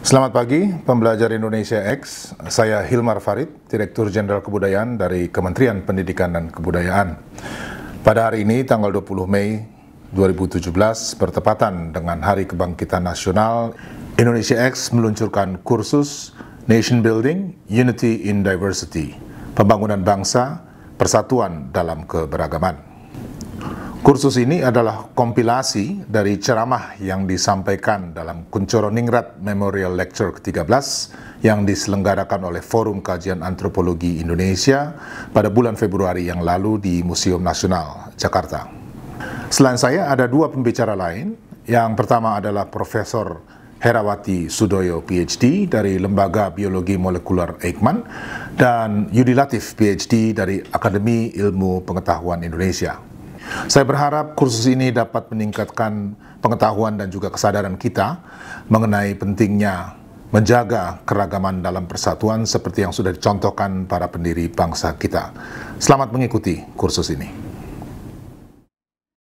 Selamat pagi, pembelajar Indonesia X. Saya Hilmar Farid, Direktur Jenderal Kebudayaan dari Kementerian Pendidikan dan Kebudayaan. Pada hari ini, tanggal 20 Mei 2017, bertepatan dengan Hari Kebangkitan Nasional, Indonesia X meluncurkan kursus Nation Building, Unity in Diversity, Pembangunan Bangsa, Persatuan dalam Keberagaman. Kursus ini adalah kompilasi dari ceramah yang disampaikan dalam Kuncoro Ningrat Memorial Lecture ke-13 yang diselenggarakan oleh Forum Kajian Antropologi Indonesia pada bulan Februari yang lalu di Museum Nasional, Jakarta. Selain saya ada dua pembicara lain. Yang pertama adalah Profesor Herawati Sudoyo PhD dari Lembaga Biologi Molekuler Eijkman dan Yudi Latif PhD dari Akademi Ilmu Pengetahuan Indonesia. Saya berharap kursus ini dapat meningkatkan pengetahuan dan juga kesadaran kita mengenai pentingnya menjaga keragaman dalam persatuan seperti yang sudah dicontohkan para pendiri bangsa kita. Selamat mengikuti kursus ini.